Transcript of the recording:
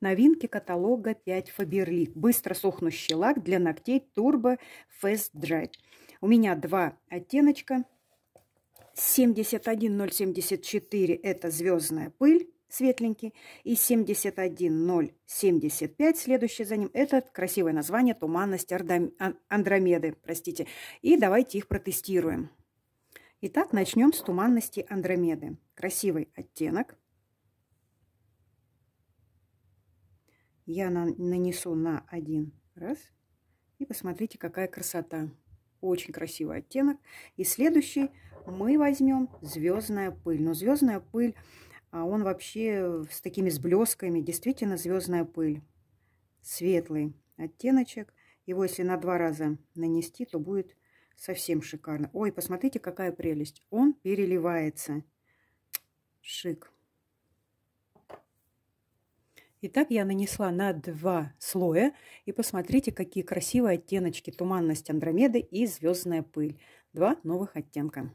Новинки каталога 5 Faberlic. Быстро сохнущий лак для ногтей Turbo Fast Dry. У меня два оттеночка. 71074 это звездная пыль светленький, и 71075, следующий за ним, это красивое название «Туманность Андромеды», простите. И давайте их протестируем. Итак, начнем с «Туманности Андромеды». Красивый оттенок. я на, нанесу на один раз. И посмотрите, какая красота. Очень красивый оттенок. И следующий мы возьмем звездная пыль. Но звездная пыль, а, он вообще с такими с блесками. Действительно звездная пыль. Светлый оттеночек. Его если на два раза нанести, то будет совсем шикарно. Ой, посмотрите, какая прелесть. Он переливается. Шик. Итак, я нанесла на два слоя. И посмотрите, какие красивые оттеночки. Туманность Андромеды и звездная пыль. Два новых оттенка.